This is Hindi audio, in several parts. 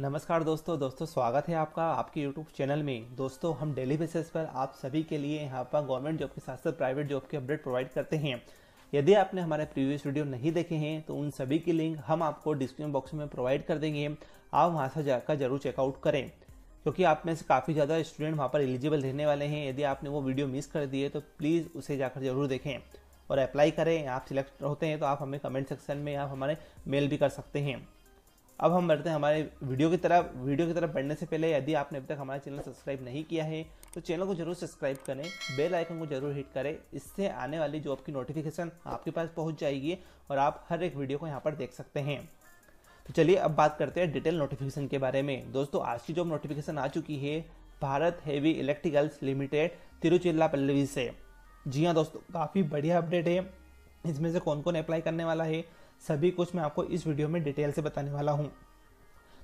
नमस्कार दोस्तों दोस्तों स्वागत है आपका आपके यूट्यूब चैनल में दोस्तों हम डेली बेसिस पर आप सभी के लिए यहाँ पर गवर्नमेंट जॉब के साथ साथ प्राइवेट जॉब के अपडेट प्रोवाइड करते हैं यदि आपने हमारे प्रीवियस वीडियो नहीं देखे हैं तो उन सभी की लिंक हम आपको डिस्क्रिप्शन बॉक्स में प्रोवाइड कर देंगे आप वहाँ से जाकर जरूर चेकआउट करें क्योंकि आप में से काफ़ी ज़्यादा स्टूडेंट वहाँ पर एलिजिबल रहने वाले हैं यदि आपने वो वीडियो मिस कर दिए तो प्लीज़ उसे जाकर जरूर देखें और अप्लाई करें आप सिलेक्ट होते हैं तो आप हमें कमेंट सेक्शन में आप हमारे मेल भी कर सकते हैं अब हम बढ़ते हैं हमारे वीडियो की तरफ वीडियो की तरफ बढ़ने से पहले यदि आपने अभी तक हमारा चैनल सब्सक्राइब नहीं किया है तो चैनल को जरूर सब्सक्राइब करें बेल आइकन को जरूर हिट करें इससे आने वाली जो आपकी नोटिफिकेशन आपके पास पहुंच जाएगी और आप हर एक वीडियो को यहाँ पर देख सकते हैं तो चलिए अब बात करते हैं डिटेल नोटिफिकेशन के बारे में दोस्तों आज की जॉब नोटिफिकेशन आ चुकी है Bharat heavy electricals limited Tiruchirappalli से जी हाँ दोस्तों काफ़ी बढ़िया अपडेट है इसमें से कौन कौन अप्लाई करने वाला है सभी कुछ मैं आपको इस वीडियो में डिटेल से बताने वाला हूँ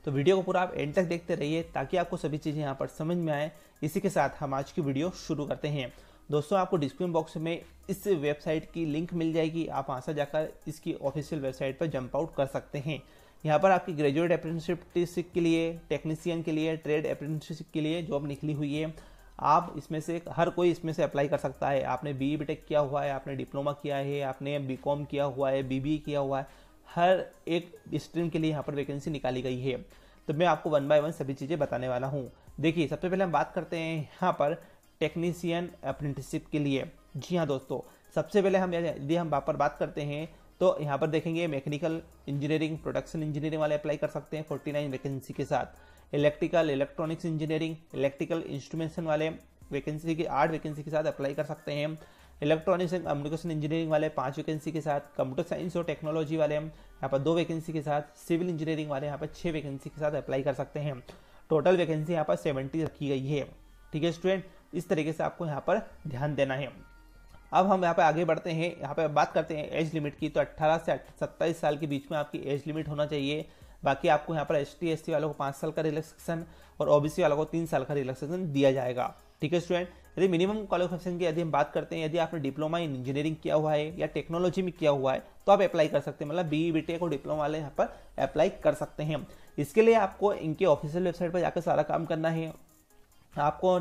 तो वीडियो को पूरा आप एंड तक देखते रहिए ताकि आपको सभी चीज़ें यहाँ पर समझ में आए इसी के साथ हम आज की वीडियो शुरू करते हैं दोस्तों आपको डिस्क्रिप्शन बॉक्स में इस वेबसाइट की लिंक मिल जाएगी आप वहाँ से जाकर इसकी ऑफिशियल वेबसाइट पर जंप आउट कर सकते हैं यहाँ पर आपकी ग्रेजुएट अप्रेंटिसशिप के लिए टेक्नीसियन के लिए ट्रेड अप्रेंटिसशिप के लिए जॉब निकली हुई है आप इसमें से हर कोई इसमें से अप्लाई कर सकता है आपने बी बी e किया हुआ है आपने डिप्लोमा किया है आपने बी कॉम किया हुआ है बी बी e किया हुआ है हर एक स्ट्रीम के लिए यहाँ पर वैकेंसी निकाली गई है तो मैं आपको वन बाय वन सभी चीज़ें बताने वाला हूँ देखिए सबसे पहले हम बात करते हैं यहाँ पर टेक्नीसियन अप्रेंटिसशिप के लिए जी हाँ दोस्तों सबसे पहले हम यदि हम वहाँ पर बात करते हैं तो यहाँ पर देखेंगे मैकेनिकल इंजीनियरिंग प्रोडक्शन इंजीनियरिंग वाले अप्लाई कर सकते हैं 49 वैकेंसी के साथ electrical electronics engineering electrical instrumentation वाले वैकेंसी की आठ वैकेंसी के साथ अप्लाई कर सकते हैं इलेक्ट्रॉनिक्स एंड कम्युनिकेशन इंजीनियरिंग वाले पांच वैकेंसी के साथ कंप्यूटर साइंस और टेक्नोलॉजी वाले यहाँ पर दो वैकेंसी के साथ सिविल इंजीनियरिंग वाले यहाँ पर छः वैकेंसी के साथ अप्लाई कर सकते हैं टोटल वैकेंसी यहाँ पर सेवेंटी रखी गई है ठीक है स्टूडेंट इस तरीके से आपको यहाँ पर ध्यान देना है अब हम यहाँ पर आगे बढ़ते हैं यहाँ पर बात करते हैं एज लिमिट की तो अट्ठारह से सत्ताईस साल के बीच में आपकी एज लिमिट होना चाहिए बाकी आपको यहाँ पर एस टी वालों को पाँच साल का रिलैक्सेशन और ओबीसी वालों को तीन साल का रिलैक्सेशन दिया जाएगा ठीक है स्टूडेंट यदि मिनिमम क्वालिफिकेशन की यदि हम बात करते हैं यदि आपने डिप्लोमा इन इंजीनियरिंग किया हुआ है या टेक्नोलॉजी में किया हुआ है तो आप अप्लाई कर सकते हैं मतलब बी बी और डिप्लोमा वाले यहाँ पर अप्लाई कर सकते हैं इसके लिए आपको इनके ऑफिशियल वेबसाइट पर जाकर सारा काम करना है आपको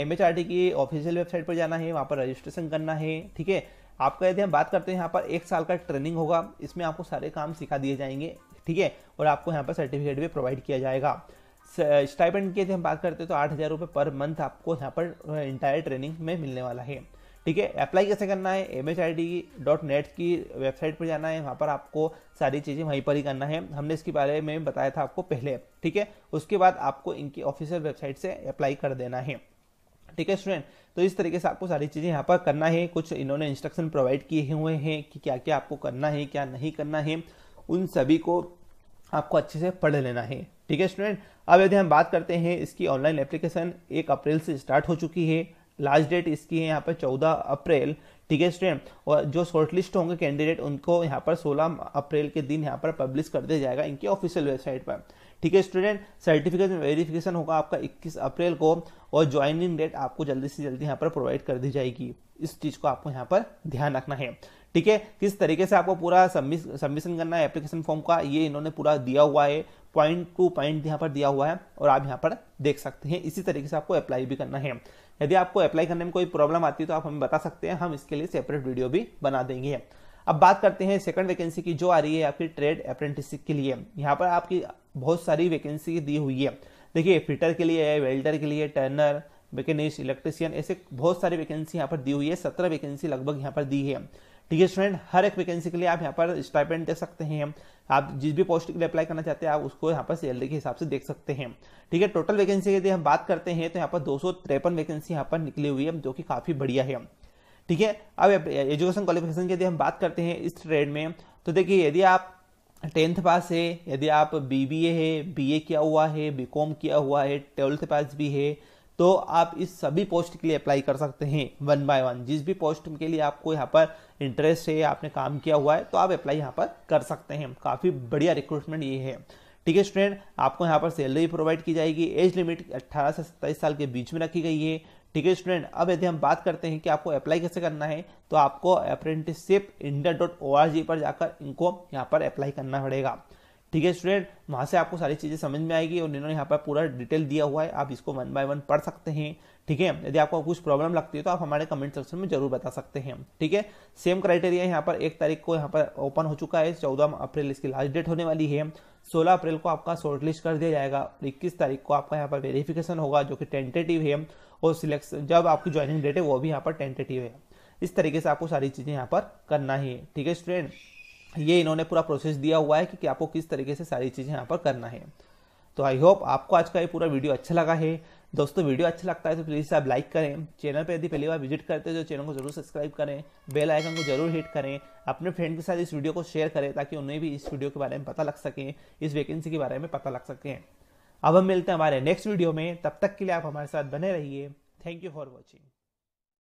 एम की ऑफिशियल वेबसाइट पर जाना है वहाँ पर रजिस्ट्रेशन करना है ठीक है आपका यदि हम बात करते हैं यहाँ पर एक साल का ट्रेनिंग होगा इसमें आपको सारे काम सिखा दिए जाएंगे ठीक है और आपको यहाँ पर सर्टिफिकेट भी प्रोवाइड किया जाएगा स्टाइपेंड की यदि हम बात करते हैं तो आठ हज़ार रुपये पर मंथ आपको यहाँ पर इंटायर ट्रेनिंग में मिलने वाला है ठीक है अप्लाई कैसे करना है M H I D dot net की वेबसाइट पर जाना है वहाँ पर आपको सारी चीज़ें वहीं पर ही करना है हमने इसके बारे में बताया था आपको पहले ठीक है उसके बाद आपको इनकी ऑफिशियल वेबसाइट से अप्लाई कर देना है ठीक है स्टूडेंट तो इस तरीके से आपको सारी चीज़ें यहाँ पर करना है कुछ इन्होंने इंस्ट्रक्शन प्रोवाइड किए हुए हैं कि क्या क्या आपको करना है क्या नहीं करना है उन सभी को आपको अच्छे से पढ़ लेना है ठीक है स्टूडेंट अब यदि हम बात करते हैं इसकी ऑनलाइन एप्लीकेशन एक अप्रैल से स्टार्ट हो चुकी है लास्ट डेट इसकी है यहाँ पर चौदह अप्रैल ठीक है स्टूडेंट और जो शॉर्टलिस्ट होंगे कैंडिडेट उनको यहाँ पर 16 अप्रैल के दिन यहाँ पर पब्लिश कर दिया जाएगा इनकी ऑफिशियल वेबसाइट पर ठीक है स्टूडेंट सर्टिफिकेट में वेरिफिकेशन होगा आपका 21 अप्रैल को और ज्वाइनिंग डेट आपको जल्दी से जल्दी यहाँ पर प्रोवाइड कर दी जाएगी इस चीज़ को आपको यहाँ पर ध्यान रखना है ठीक है किस तरीके से आपको पूरा सबमिशन करना है एप्लीकेशन फॉर्म का ये इन्होंने पूरा दिया हुआ है पॉइंट टू पॉइंट यहाँ पर दिया हुआ है और आप यहाँ पर देख सकते हैं इसी तरीके से आपको अप्लाई भी करना है यदि आपको अप्लाई करने में कोई प्रॉब्लम आती है तो आप हमें बता सकते हैं हम इसके लिए सेपरेट वीडियो भी बना देंगे अब बात करते हैं सेकंड वैकेंसी की जो आ रही है आपकी ट्रेड अप्रेंटिसशिप के लिए यहाँ पर आपकी बहुत सारी वैकेंसी दी हुई है देखिए फिटर के लिए है वेल्डर के लिए टर्नर मैकेनिस्ट इलेक्ट्रिशियन ऐसे बहुत सारी वैकेंसी यहाँ पर दी हुई है सत्रह वैकेंसी लगभग यहाँ पर दी है ठीक है स्टूडेंट हर एक वैकेंसी के लिए आप यहाँ पर स्टाइपेंट देख सकते हैं आप जिस भी पोस्ट के लिए अप्लाई करना चाहते हैं आप उसको यहाँ पर सैलरी के हिसाब से देख सकते हैं ठीक है टोटल वैकेंसी की यदि हम बात करते हैं तो यहाँ पर दो सौ तिरपन वैकेंसी यहाँ पर निकली हुई है जो कि काफ़ी बढ़िया है ठीक है अब एजुकेशन क्वालिफिकेशन की यदि हम बात करते हैं इस ट्रेड में तो देखिए यदि आप टेंथ पास है यदि आप बीबीए है बीए किया हुआ है बीकॉम किया हुआ है ट्वेल्थ पास भी है तो आप इस सभी पोस्ट के लिए अप्लाई कर सकते हैं वन बाय वन जिस भी पोस्ट के लिए आपको यहाँ पर इंटरेस्ट है आपने काम किया हुआ है तो आप अप्लाई यहाँ पर कर सकते हैं काफ़ी बढ़िया रिक्रूटमेंट ये है ठीक है स्टूडेंट आपको यहाँ पर सैलरी प्रोवाइड की जाएगी एज लिमिट 18 से 27 साल के बीच में रखी गई है ठीक है स्टूडेंट अब यदि हम बात करते हैं कि आपको अप्लाई कैसे करना है तो आपको अप्रेंटिसशिप इंडिया डॉट ओ पर जाकर इनको यहाँ पर अप्लाई करना पड़ेगा ठीक है स्टूडेंट वहां से आपको सारी चीज़ें समझ में आएगी और इन्होंने यहाँ पर पूरा डिटेल दिया हुआ है आप इसको वन बाय वन पढ़ सकते हैं ठीक है यदि आपको कुछ प्रॉब्लम लगती है तो आप हमारे कमेंट सेक्शन में जरूर बता सकते हैं ठीक है सेम क्राइटेरिया यहाँ पर एक तारीख को यहाँ पर ओपन हो चुका है चौदह अप्रैल इसकी लास्ट डेट होने वाली है सोलह अप्रैल को आपका शॉर्टलिस्ट कर दिया जाएगा इक्कीस तारीख को आपका यहाँ पर वेरिफिकेशन होगा जो कि टेंटेटिव है और सिलेक्शन जब आपकी ज्वाइनिंग डेट है वो भी यहाँ पर टेंटेटिव है इस तरीके से आपको सारी चीज़ें यहाँ पर करना ही है ठीक है स्टूडेंट ये इन्होंने पूरा प्रोसेस दिया हुआ है कि, कि आपको किस तरीके से सारी चीज़ें यहाँ पर करना है तो आई होप आपको आज का ये पूरा वीडियो अच्छा लगा है दोस्तों वीडियो अच्छा लगता है तो प्लीज़ आप लाइक करें चैनल पर यदि पहली बार विजिट करते हैं तो चैनल को जरूर सब्सक्राइब करें बेल आइकन को जरूर हिट करें अपने फ्रेंड के साथ इस वीडियो को शेयर करें ताकि उन्हें भी इस वीडियो के बारे में पता लग सके इस वैकेंसी के बारे में पता लग सके अब हम मिलते हैं हमारे नेक्स्ट वीडियो में तब तक के लिए आप हमारे साथ बने रहिए थैंक यू फॉर वॉचिंग